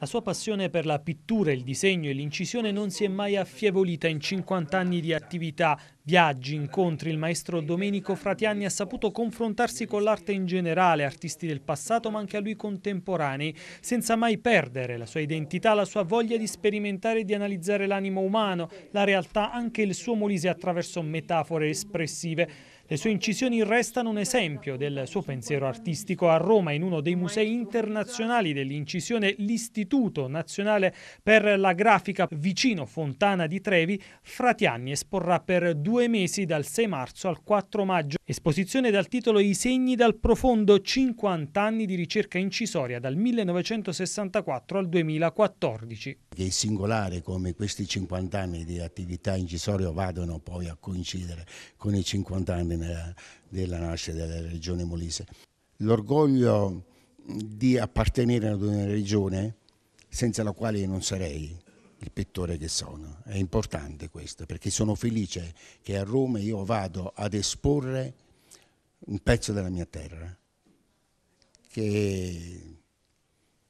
La sua passione per la pittura, il disegno e l'incisione non si è mai affievolita in 50 anni di attività Viaggi, incontri, il maestro Domenico Fratiani ha saputo confrontarsi con l'arte in generale, artisti del passato ma anche a lui contemporanei, senza mai perdere la sua identità, la sua voglia di sperimentare e di analizzare l'animo umano, la realtà, anche il suo Molise attraverso metafore espressive. Le sue incisioni restano un esempio del suo pensiero artistico a Roma in uno dei musei internazionali dell'incisione l'Istituto Nazionale per la Grafica vicino Fontana di Trevi. Fratiani esporrà per due due mesi dal 6 marzo al 4 maggio. Esposizione dal titolo I segni dal profondo 50 anni di ricerca incisoria dal 1964 al 2014. È singolare come questi 50 anni di attività incisoria vadano poi a coincidere con i 50 anni della nascita della regione Molise. L'orgoglio di appartenere ad una regione senza la quale non sarei il pittore che sono. È importante questo, perché sono felice che a Roma io vado ad esporre un pezzo della mia terra, che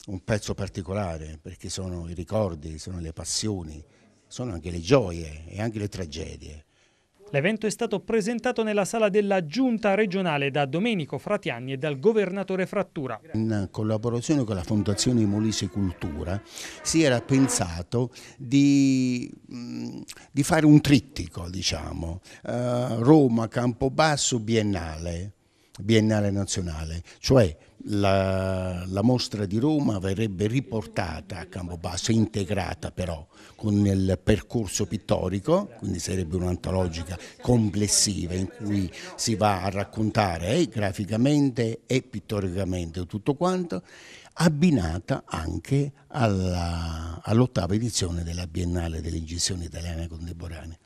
è un pezzo particolare, perché sono i ricordi, sono le passioni, sono anche le gioie e anche le tragedie. L'evento è stato presentato nella sala della Giunta regionale da Domenico Fratiani e dal governatore Frattura. In collaborazione con la Fondazione Molise Cultura si era pensato di, mm, di fare un trittico, diciamo, eh, Roma, Campobasso, Biennale biennale nazionale, cioè la, la, mostra di Roma verrebbe riportata a Campobasso, integrata però con il percorso pittorico, quindi sarebbe un'antologica complessiva in cui si va a raccontare eh, graficamente e pittoricamente tutto quanto, abbinata anche all'ottava all edizione della Biennale delle Incisioni Italiane Contemporanee.